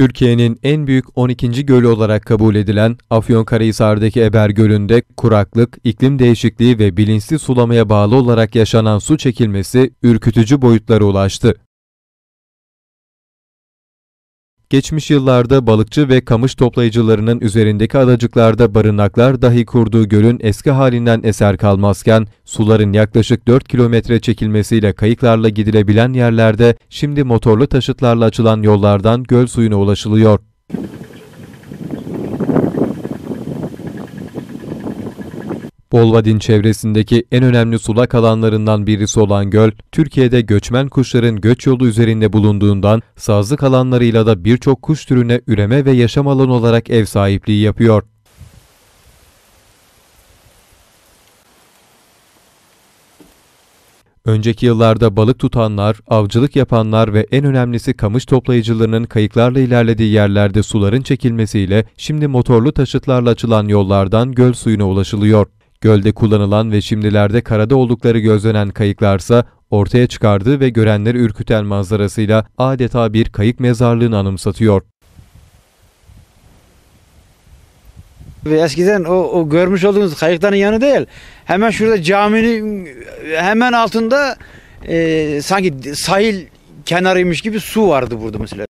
Türkiye'nin en büyük 12. gölü olarak kabul edilen Afyonkarahisar'daki Eber Gölü'nde kuraklık, iklim değişikliği ve bilinçli sulamaya bağlı olarak yaşanan su çekilmesi ürkütücü boyutlara ulaştı geçmiş yıllarda balıkçı ve kamış toplayıcılarının üzerindeki adacıklarda barınaklar dahi kurduğu gölün eski halinden eser kalmazken, suların yaklaşık 4 kilometre çekilmesiyle kayıklarla gidilebilen yerlerde şimdi motorlu taşıtlarla açılan yollardan göl suyuna ulaşılıyor. Bolvadin çevresindeki en önemli sulak alanlarından birisi olan göl, Türkiye'de göçmen kuşların göç yolu üzerinde bulunduğundan sazlık alanlarıyla da birçok kuş türüne üreme ve yaşam alanı olarak ev sahipliği yapıyor. Önceki yıllarda balık tutanlar, avcılık yapanlar ve en önemlisi kamış toplayıcılarının kayıklarla ilerlediği yerlerde suların çekilmesiyle şimdi motorlu taşıtlarla açılan yollardan göl suyuna ulaşılıyor. Gölde kullanılan ve şimdilerde karada oldukları gözlenen kayıklarsa ortaya çıkardığı ve görenleri ürküten manzarasıyla adeta bir kayık mezarlığını anımsatıyor. Eskiden o, o görmüş olduğunuz kayıkların yanı değil. Hemen şurada caminin hemen altında e, sanki sahil kenarıymış gibi su vardı burada mesela.